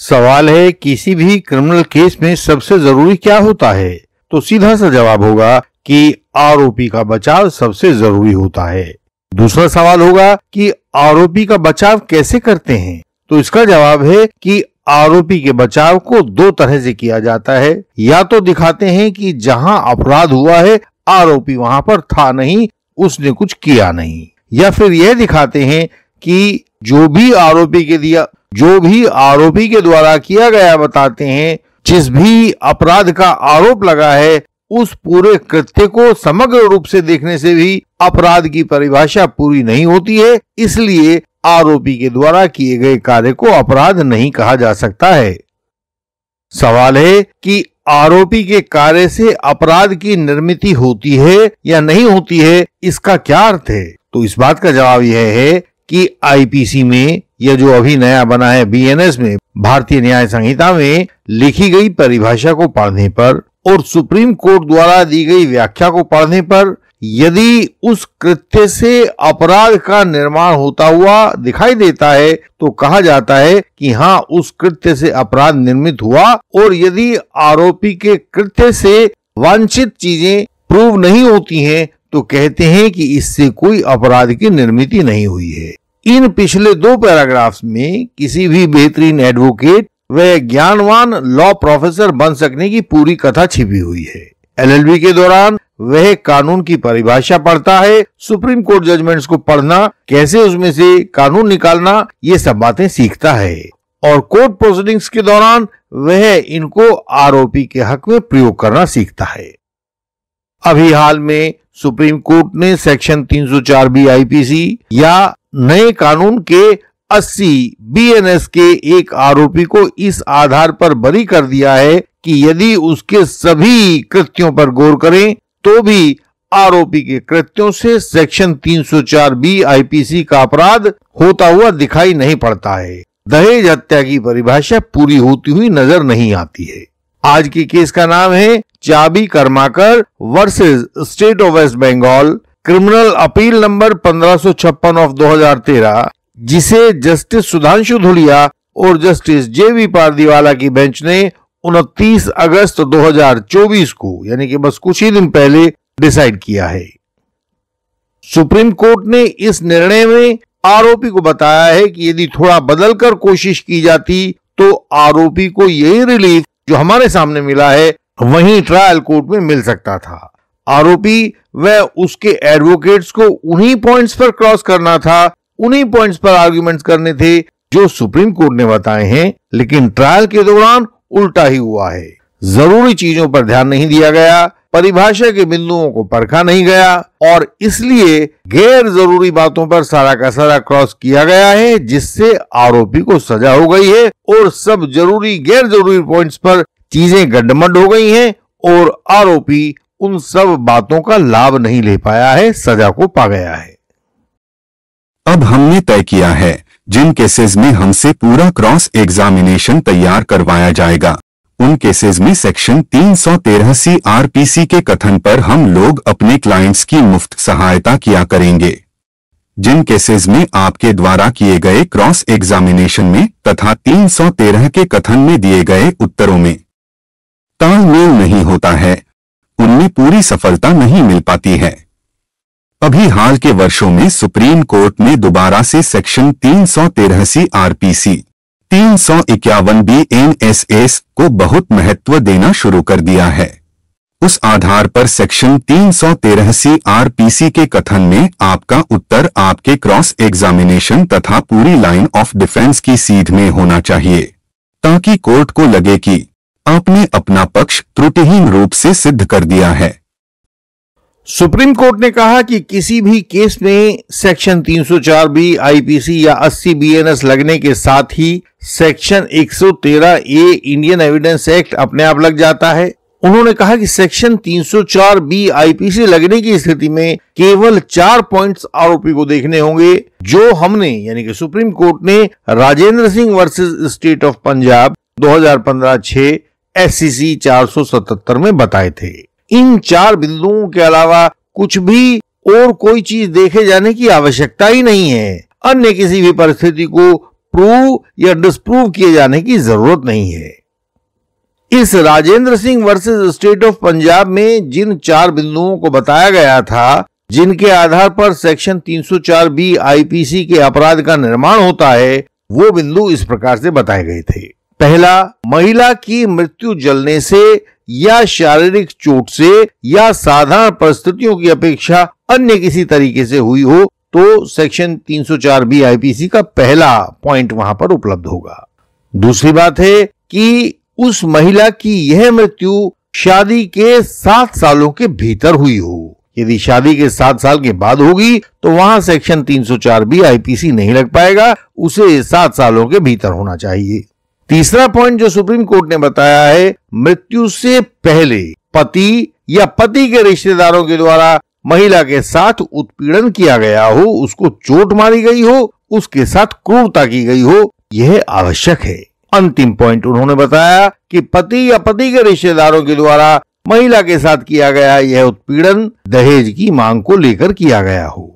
सवाल है किसी भी क्रिमिनल केस में सबसे जरूरी क्या होता है तो सीधा सा जवाब होगा कि आरोपी का बचाव सबसे जरूरी होता है दूसरा सवाल होगा कि आरोपी का बचाव कैसे करते हैं तो इसका जवाब है कि आरोपी के बचाव को दो तरह से किया जाता है या तो दिखाते हैं कि जहां अपराध हुआ है आरोपी वहां पर था नहीं उसने कुछ किया नहीं या फिर यह दिखाते हैं कि जो भी आरोपी के दिया जो भी आरोपी के द्वारा किया गया बताते हैं जिस भी अपराध का आरोप लगा है उस पूरे कृत्य को समग्र रूप से देखने से भी अपराध की परिभाषा पूरी नहीं होती है इसलिए आरोपी के द्वारा किए गए कार्य को अपराध नहीं कहा जा सकता है सवाल है कि आरोपी के कार्य से अपराध की निर्मित होती है या नहीं होती है इसका क्या अर्थ है तो इस बात का जवाब यह है कि आईपीसी में यह जो अभी नया बना है बीएनएस में भारतीय न्याय संहिता में लिखी गई परिभाषा को पढ़ने पर और सुप्रीम कोर्ट द्वारा दी गई व्याख्या को पढ़ने पर यदि उस कृत्य से अपराध का निर्माण होता हुआ दिखाई देता है तो कहा जाता है कि हाँ उस कृत्य से अपराध निर्मित हुआ और यदि आरोपी के कृत्य से वांछित चीजें प्रूव नहीं होती हैं तो कहते हैं कि इससे कोई अपराध की निर्मित नहीं हुई है इन पिछले दो पैराग्राफ्स में किसी भी बेहतरीन एडवोकेट व ज्ञानवान लॉ प्रोफेसर बन सकने की पूरी कथा छिपी हुई है एलएलबी के दौरान वह कानून की परिभाषा पढ़ता है सुप्रीम कोर्ट जजमेंट्स को पढ़ना कैसे उसमें से कानून निकालना ये सब बातें सीखता है और कोर्ट प्रोसीडिंग्स के दौरान वह इनको आरोपी के हक में प्रयोग करना सीखता है अभी हाल में सुप्रीम कोर्ट ने सेक्शन 304 बी आईपीसी या नए कानून के 80 बीएनएस के एक आरोपी को इस आधार पर बरी कर दिया है कि यदि उसके सभी कृत्यों पर गौर करें तो भी आरोपी के कृत्यों से सेक्शन 304 बी आईपीसी का अपराध होता हुआ दिखाई नहीं पड़ता है दहेज हत्या की परिभाषा पूरी होती हुई नजर नहीं आती है आज के केस का नाम है Chabi Karmakar versus State of West Bengal criminal appeal number 1556 of 2013 जिसे जस्टिस सुधांशु धुलिया और जस्टिस जेवी पारदीवाला की बेंच ने 29 अगस्त 2024 को यानी कि बस कुछ ही दिन पहले डिसाइड किया है सुप्रीम कोर्ट ने इस निर्णय में आरोपी को बताया है कि यदि थोड़ा बदलकर कोशिश की जाती तो आरोपी को यही रिलीफ जो हमारे सामने मिला है वही ट्रायल कोर्ट में मिल सकता था आरोपी वह उसके एडवोकेट्स को उन्हीं पॉइंट्स पर क्रॉस करना था उन्हीं पॉइंट्स पर आर्ग्यूमेंट्स करने थे जो सुप्रीम कोर्ट ने बताए हैं लेकिन ट्रायल के दौरान उल्टा ही हुआ है जरूरी चीजों पर ध्यान नहीं दिया गया परिभाषा के बिंदुओं को परखा नहीं गया और इसलिए गैर जरूरी बातों पर सारा का सारा क्रॉस किया गया है जिससे आरोपी को सजा हो गई है और सब जरूरी गैर जरूरी पॉइंट्स पर चीजें गड्ढमड हो गई हैं और आरोपी उन सब बातों का लाभ नहीं ले पाया है सजा को पा गया है अब हमने तय किया है जिन केसेस में हमसे पूरा क्रॉस एग्जामिनेशन तैयार करवाया जाएगा उन केसेस में सेक्शन 313 सी आरपीसी के कथन पर हम लोग अपने क्लाइंट्स की मुफ्त सहायता किया करेंगे जिन केसेस में आपके द्वारा किए गए क्रॉस एग्जामिनेशन में तथा 313 के कथन में दिए गए उत्तरों में तालमेल नहीं होता है पूरी सफलता नहीं मिल पाती है अभी हाल के वर्षों में सुप्रीम कोर्ट ने दोबारा से सेक्शन तीन सौ तेरह सी आरपीसी तीन सौ इक्यावन बी एन एस एस को बहुत महत्व देना शुरू कर दिया है उस आधार पर सेक्शन तीन सौ तेरहसी सी आरपीसी के कथन में आपका उत्तर आपके क्रॉस एग्जामिनेशन तथा पूरी लाइन ऑफ डिफेंस की सीध में होना चाहिए ताकि कोर्ट को लगे कि आपने अपना पक्ष त्रुटिहीन रूप से सिद्ध कर दिया है सुप्रीम कोर्ट ने कहा कि किसी भी केस में सेक्शन 304 बी आईपीसी या 80 बीएनएस लगने के साथ ही section 113 A Indian Evidence Act अपने आप लग जाता है उन्होंने कहा कि सेक्शन 304 बी आईपीसी लगने की स्थिति में केवल चार पॉइंट्स आरोपी को देखने होंगे जो हमने यानी कि सुप्रीम कोर्ट ने Rajendra Singh versus State of Punjab 2015 हजार एससीसी e 477 में बताए थे इन चार बिंदुओं के अलावा कुछ भी और कोई चीज देखे जाने की आवश्यकता ही नहीं है अन्य किसी भी परिस्थिति को प्रूव या डिस्प्रूव किए जाने की जरूरत नहीं है इस Rajendra Singh versus State of Punjab में जिन चार बिंदुओं को बताया गया था जिनके आधार पर सेक्शन 304 बी आईपीसी के अपराध का निर्माण होता है वो बिंदु इस प्रकार से बताए गए थे पहला महिला की मृत्यु जलने से या शारीरिक चोट से या साधारण परिस्थितियों की अपेक्षा अन्य किसी तरीके से हुई हो तो सेक्शन 304 बी आईपीसी का पहला पॉइंट वहां पर उपलब्ध होगा दूसरी बात है कि उस महिला की यह मृत्यु शादी के सात सालों के भीतर हुई हो यदि शादी के सात साल के बाद होगी तो वहां सेक्शन 304 बी आईपीसी नहीं लग पाएगा उसे सात सालों के भीतर होना चाहिए तीसरा पॉइंट जो सुप्रीम कोर्ट ने बताया है मृत्यु से पहले पति या पति के रिश्तेदारों के द्वारा महिला के साथ उत्पीड़न किया गया हो उसको चोट मारी गई हो उसके साथ क्रूरता की गई हो यह आवश्यक है अंतिम पॉइंट उन्होंने बताया कि पति या पति के रिश्तेदारों के द्वारा महिला के साथ किया गया यह उत्पीड़न दहेज की मांग को लेकर किया गया हो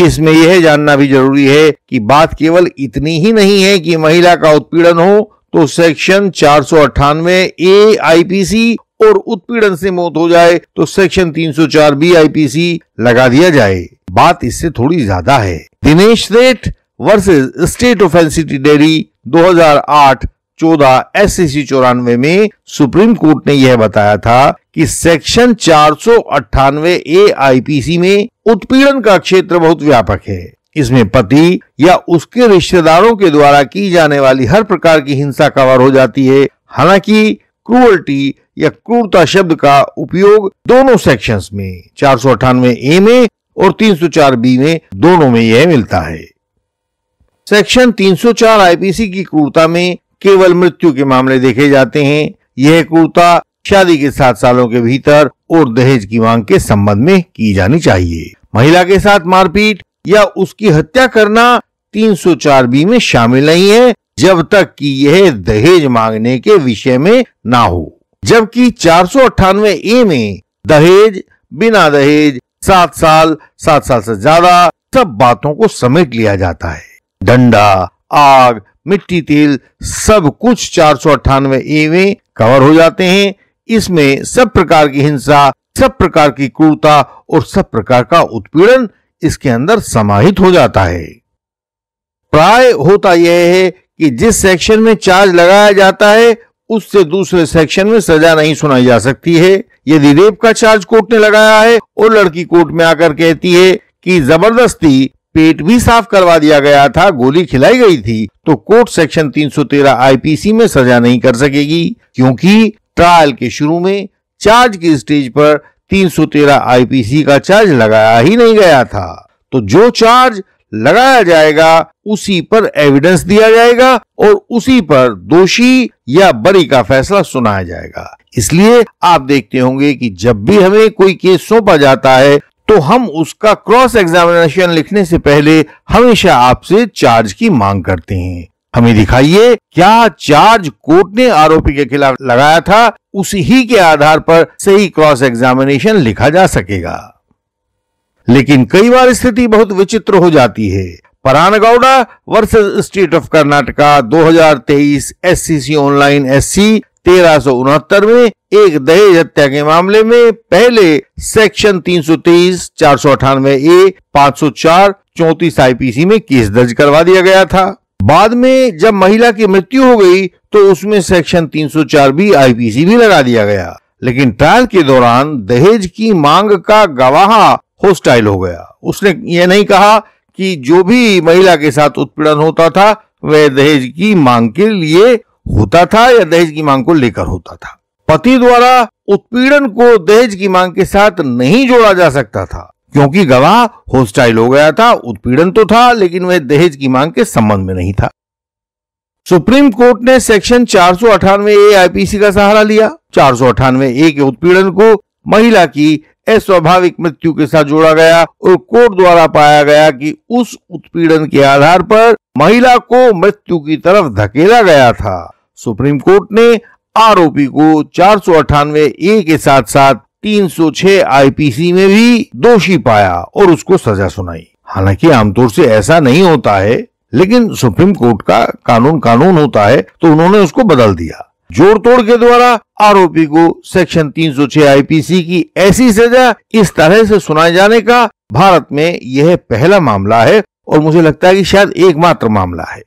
इसमें यह जानना भी जरूरी है कि बात केवल इतनी ही नहीं है कि महिला का उत्पीड़न हो तो सेक्शन चार सौ अट्ठानवे ए आईपीसी और उत्पीड़न से मौत हो जाए तो सेक्शन 304 बी आईपीसी लगा दिया जाए बात इससे थोड़ी ज्यादा है Dinesh Seth versus State of NCT Delhi 2008 चौदह एस सी e चौरानवे में सुप्रीम कोर्ट ने यह बताया था कि सेक्शन चार सौ अट्ठानवे ए आई पी सी में उत्पीड़न का क्षेत्र बहुत व्यापक है इसमें पति या उसके रिश्तेदारों के द्वारा की जाने वाली हर प्रकार की हिंसा कवर हो जाती है हालांकि क्रूअल्टी या क्रूरता शब्द का उपयोग दोनों सेक्शंस में चार सौ अट्ठानवे ए में और तीन सौ चार बी में दोनों में यह मिलता है सेक्शन 304 आईपीसी की क्रूरता में केवल मृत्यु के मामले देखे जाते हैं यह कुर्ता शादी के सात सालों के भीतर और दहेज की मांग के संबंध में की जानी चाहिए महिला के साथ मारपीट या उसकी हत्या करना 304 बी में शामिल नहीं है जब तक कि यह दहेज मांगने के विषय में ना हो जबकि चार ए में दहेज बिना दहेज सात साल सात साल से ज्यादा सब बातों को समेट लिया जाता है डंडा आग मिट्टी तेल सब कुछ चार सौ अट्ठानवे ए में कवर हो जाते हैं इसमें सब प्रकार की हिंसा सब प्रकार की क्रूरता और सब प्रकार का उत्पीड़न इसके अंदर समाहित हो जाता है प्राय होता यह है कि जिस सेक्शन में चार्ज लगाया जाता है उससे दूसरे सेक्शन में सजा नहीं सुनाई जा सकती है यदि रेप का चार्ज कोर्ट ने लगाया है और लड़की कोर्ट में आकर कहती है कि जबरदस्ती पेट भी साफ करवा दिया गया था गोली खिलाई गई थी तो कोर्ट सेक्शन 313 आईपीसी में सजा नहीं कर सकेगी क्योंकि ट्रायल के शुरू में चार्ज की स्टेज पर 313 आईपीसी का चार्ज लगाया ही नहीं गया था तो जो चार्ज लगाया जाएगा उसी पर एविडेंस दिया जाएगा और उसी पर दोषी या बरी का फैसला सुनाया जाएगा इसलिए आप देखते होंगे कि जब भी हमें कोई केस सौंपा जाता है तो हम उसका क्रॉस एग्जामिनेशन लिखने से पहले हमेशा आपसे चार्ज की मांग करते हैं हमें दिखाइए क्या चार्ज कोर्ट ने आरोपी के खिलाफ लगाया था उसी ही के आधार पर सही क्रॉस एग्जामिनेशन लिखा जा सकेगा लेकिन कई बार स्थिति बहुत विचित्र हो जाती है Gowda versus State of Karnataka 2023 SCC online SC तेरह में एक दहेज हत्या के मामले में पहले सेक्शन 330, 498 ए 504, पी आईपीसी में केस दर्ज करवा दिया गया था बाद में जब महिला की मृत्यु हो गई तो उसमें सेक्शन 304 बी आईपीसी भी लगा दिया गया लेकिन ट्रायल के दौरान दहेज की मांग का गवाह होस्टाइल हो गया उसने ये नहीं कहा कि जो भी महिला के साथ उत्पीड़न होता था वह दहेज की मांग के लिए होता था या दहेज की मांग को लेकर होता था पति द्वारा उत्पीड़न को दहेज की मांग के साथ नहीं जोड़ा जा सकता था क्योंकि गवाह होस्टाइल हो गया था उत्पीड़न तो था लेकिन वह दहेज की मांग के संबंध में नहीं था सुप्रीम कोर्ट ने सेक्शन चार सौ ए आईपीसी का सहारा लिया चार सौ ए के उत्पीड़न को महिला की अस्वाभाविक मृत्यु के साथ जोड़ा गया और कोर्ट द्वारा पाया गया कि उस उत्पीड़न के आधार पर महिला को मृत्यु की तरफ धकेला गया था सुप्रीम कोर्ट ने आरोपी को चार ए के साथ साथ 306 आईपीसी में भी दोषी पाया और उसको सजा सुनाई हालांकि आमतौर से ऐसा नहीं होता है लेकिन सुप्रीम कोर्ट का कानून कानून होता है तो उन्होंने उसको बदल दिया जोड़ तोड़ के द्वारा आरोपी को सेक्शन 306 आईपीसी की ऐसी सजा इस तरह से सुनाए जाने का भारत में यह पहला मामला है और मुझे लगता है कि शायद एकमात्र मामला है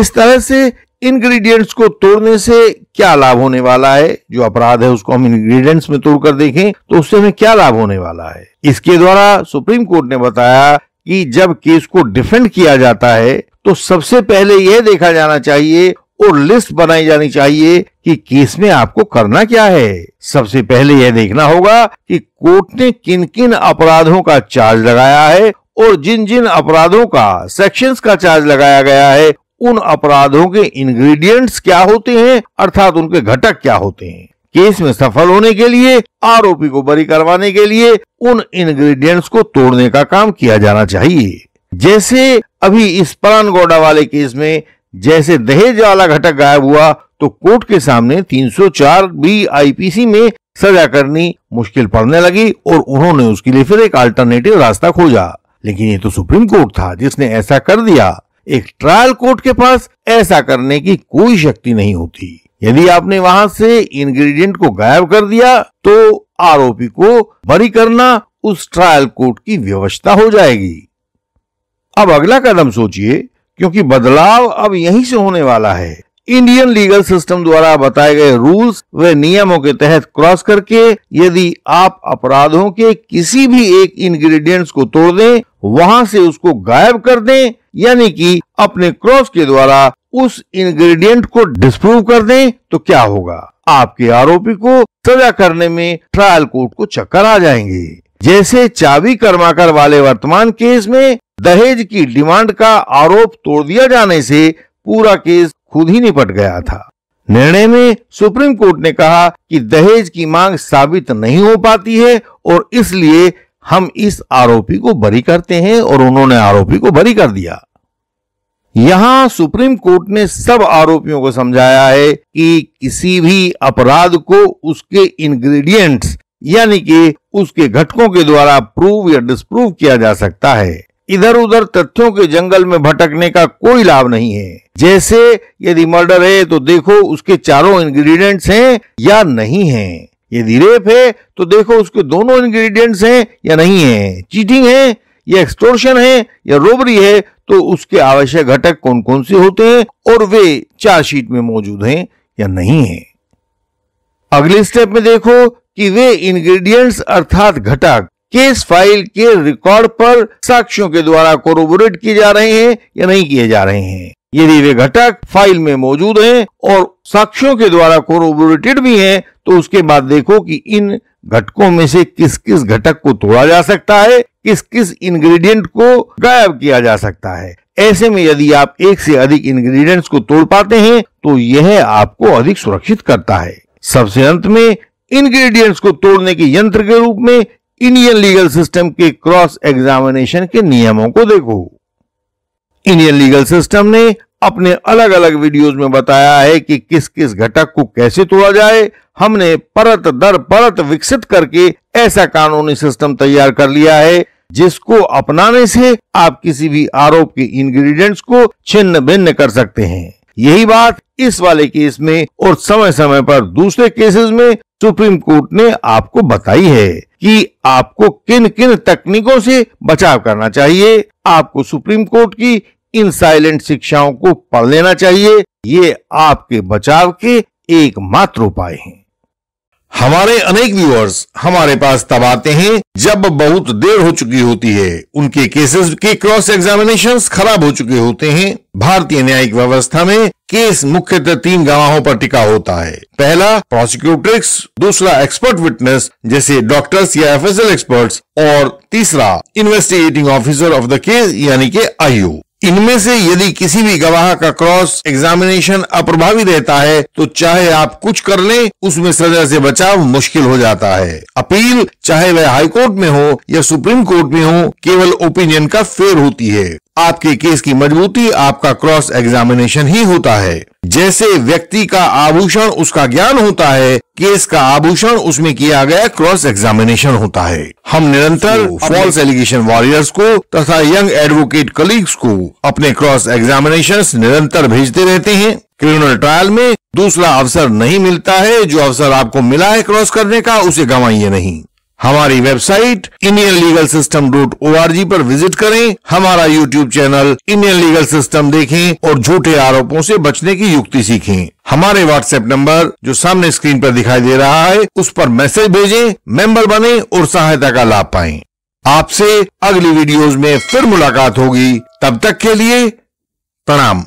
इस तरह से इंग्रेडिएंट्स को तोड़ने से क्या लाभ होने वाला है जो अपराध है उसको हम इंग्रेडिएंट्स में तोड़कर देखें तो उससे हमें क्या लाभ होने वाला है इसके द्वारा सुप्रीम कोर्ट ने बताया कि जब केस को डिफेंड किया जाता है तो सबसे पहले यह देखा जाना चाहिए और लिस्ट बनाई जानी चाहिए कि केस में आपको करना क्या है सबसे पहले यह देखना होगा कि कोर्ट ने किन किन अपराधों का चार्ज लगाया है और जिन जिन अपराधों का सेक्शंस का चार्ज लगाया गया है उन अपराधों के इंग्रेडिएंट्स क्या होते हैं अर्थात उनके घटक क्या होते हैं केस में सफल होने के लिए आरोपी को बरी करवाने के लिए उन इंग्रेडिएंट्स को तोड़ने का काम किया जाना चाहिए जैसे अभी इस परान गोडा वाले केस में जैसे दहेज वाला घटक गायब हुआ तो कोर्ट के सामने 304 बी आईपीसी में सजा करनी मुश्किल पड़ने लगी और उन्होंने उसके लिए फिर एक अल्टरनेटिव रास्ता खोजा लेकिन ये तो सुप्रीम कोर्ट था जिसने ऐसा कर दिया एक ट्रायल कोर्ट के पास ऐसा करने की कोई शक्ति नहीं होती यदि आपने वहां से इंग्रेडिएंट को गायब कर दिया तो आरोपी को बरी करना उस ट्रायल कोर्ट की व्यवस्था हो जाएगी अब अगला कदम सोचिए क्योंकि बदलाव अब यहीं से होने वाला है इंडियन लीगल सिस्टम द्वारा बताए गए रूल्स व नियमों के तहत क्रॉस करके यदि आप अपराधों के किसी भी एक इंग्रेडिएंट्स को तोड़ दें वहां से उसको गायब कर दें यानी कि अपने क्रॉस के द्वारा उस इंग्रेडिएंट को डिस्प्रूव कर दें तो क्या होगा आपके आरोपी को सजा करने में ट्रायल कोर्ट को चक्कर आ जाएंगे जैसे चाबी कर्माकर वाले वर्तमान केस में दहेज की डिमांड का आरोप तोड़ दिया जाने से पूरा केस खुद ही निपट गया था निर्णय में सुप्रीम कोर्ट ने कहा कि दहेज की मांग साबित नहीं हो पाती है और इसलिए हम इस आरोपी को बरी करते हैं और उन्होंने आरोपी को बरी कर दिया यहां सुप्रीम कोर्ट ने सब आरोपियों को समझाया है कि किसी भी अपराध को उसके इंग्रेडिएंट्स यानी कि उसके घटकों के द्वारा प्रूव या डिस्प्रूव किया जा सकता है इधर उधर तथ्यों के जंगल में भटकने का कोई लाभ नहीं है जैसे यदि मर्डर है तो देखो उसके चारों इंग्रेडिएंट्स हैं या नहीं हैं यदि रेप है तो देखो उसके दोनों इंग्रेडिएंट्स हैं या नहीं है चीटिंग है या एक्सटोर्शन है या रोबरी है तो उसके आवश्यक घटक कौन कौन से होते हैं और वे चार्जशीट में मौजूद हैं या नहीं है अगले स्टेप में देखो कि वे इंग्रेडिएंट्स अर्थात घटक केस फाइल के रिकॉर्ड पर साक्षियों के द्वारा कोरोबोरेट किए जा रहे हैं या नहीं किए जा रहे हैं यदि वे घटक फाइल में मौजूद हैं और साक्षियों के द्वारा कोरोबोरेटेड भी हैं तो उसके बाद देखो कि इन घटकों में से किस किस घटक को तोड़ा जा सकता है किस किस इंग्रेडिएंट को गायब किया जा सकता है ऐसे में यदि आप एक से अधिक इंग्रेडिएंट्स को तोड़ पाते हैं तो यह आपको अधिक सुरक्षित करता है सबसे अंत में इंग्रेडिएंट्स को तोड़ने के यंत्र के रूप में इंडियन लीगल सिस्टम के क्रॉस एग्जामिनेशन के नियमों को देखो इंडियन लीगल सिस्टम ने अपने अलग अलग वीडियोस में बताया है कि किस किस घटक को कैसे तोड़ा जाए हमने परत दर परत विकसित करके ऐसा कानूनी सिस्टम तैयार कर लिया है जिसको अपनाने से आप किसी भी आरोप के इंग्रेडिएंट्स को छिन्न भिन्न कर सकते हैं यही बात इस वाले केस में और समय समय पर दूसरे केसेस में सुप्रीम कोर्ट ने आपको बताई है कि आपको किन किन तकनीकों से बचाव करना चाहिए आपको सुप्रीम कोर्ट की इन साइलेंट शिक्षाओं को पढ़ लेना चाहिए ये आपके बचाव के एकमात्र उपाय हैं हमारे अनेक व्यूअर्स हमारे पास तब आते हैं जब बहुत देर हो चुकी होती है उनके केसेस के क्रॉस एग्जामिनेशन खराब हो चुके होते हैं भारतीय न्यायिक व्यवस्था में केस मुख्यतः तीन गवाहों पर टिका होता है पहला प्रोसिक्यूटर्स दूसरा एक्सपर्ट विटनेस जैसे डॉक्टर्स या एफ एक्सपर्ट्स और तीसरा investigating officer of the case यानी के आईओ इनमें से यदि किसी भी गवाह का क्रॉस एग्जामिनेशन अप्रभावी रहता है तो चाहे आप कुछ कर लें उसमें सजा से बचाव मुश्किल हो जाता है अपील चाहे वह हाईकोर्ट में हो या सुप्रीम कोर्ट में हो केवल ओपिनियन का फेर होती है आपके केस की मजबूती आपका क्रॉस एग्जामिनेशन ही होता है जैसे व्यक्ति का आभूषण उसका ज्ञान होता है केस का आभूषण उसमें किया गया क्रॉस एग्जामिनेशन होता है हम निरंतर फॉल्स एलिगेशन वॉरियर्स को तथा यंग एडवोकेट कलीग्स को अपने क्रॉस एग्जामिनेशन निरंतर भेजते रहते हैं क्रिमिनल ट्रायल में दूसरा अवसर नहीं मिलता है जो अवसर आपको मिला है क्रॉस करने का उसे गंवाइए नहीं हमारी website Indian legal System dot O R G पर विजिट करें हमारा YouTube channel Indian legal System देखें और झूठे आरोपों से बचने की युक्ति सीखें हमारे व्हाट्सएप नंबर जो सामने स्क्रीन पर दिखाई दे रहा है उस पर मैसेज भेजें मेंबर बने और सहायता का लाभ पाएं आपसे अगली वीडियोस में फिर मुलाकात होगी तब तक के लिए प्रणाम